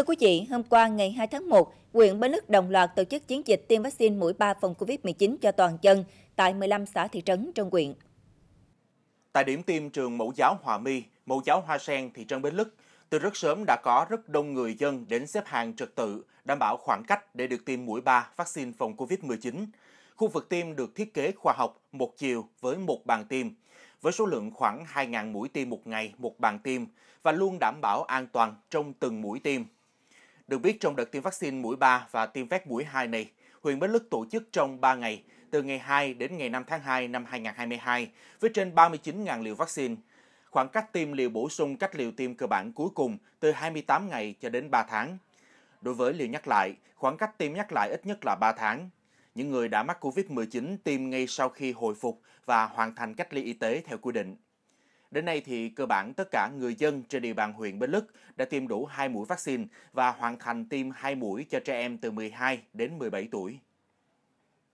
Thưa quý vị, hôm qua ngày 2 tháng 1, huyện Bến Lức đồng loạt tổ chức chiến dịch tiêm vaccine mũi 3 phòng COVID-19 cho toàn dân tại 15 xã thị trấn trong huyện. Tại điểm tiêm trường Mẫu giáo Hòa my, Mẫu giáo Hoa Sen, thị trấn Bến Lức, từ rất sớm đã có rất đông người dân đến xếp hàng trật tự, đảm bảo khoảng cách để được tiêm mũi 3 vaccine phòng COVID-19. Khu vực tiêm được thiết kế khoa học một chiều với một bàn tiêm, với số lượng khoảng 2.000 mũi tiêm một ngày một bàn tiêm và luôn đảm bảo an toàn trong từng mũi tiêm. Được biết trong đợt tiêm vaccine mũi 3 và tiêm vét mũi 2 này, huyện Bến Lức tổ chức trong 3 ngày, từ ngày 2 đến ngày 5 tháng 2 năm 2022, với trên 39.000 liều vaccine. Khoảng cách tiêm liều bổ sung cách liều tiêm cơ bản cuối cùng từ 28 ngày cho đến 3 tháng. Đối với liều nhắc lại, khoảng cách tiêm nhắc lại ít nhất là 3 tháng. Những người đã mắc COVID-19 tiêm ngay sau khi hồi phục và hoàn thành cách ly y tế theo quy định. Đến nay thì cơ bản tất cả người dân trên địa bàn huyện Bến Lức đã tiêm đủ 2 mũi vaccine và hoàn thành tiêm 2 mũi cho trẻ em từ 12 đến 17 tuổi.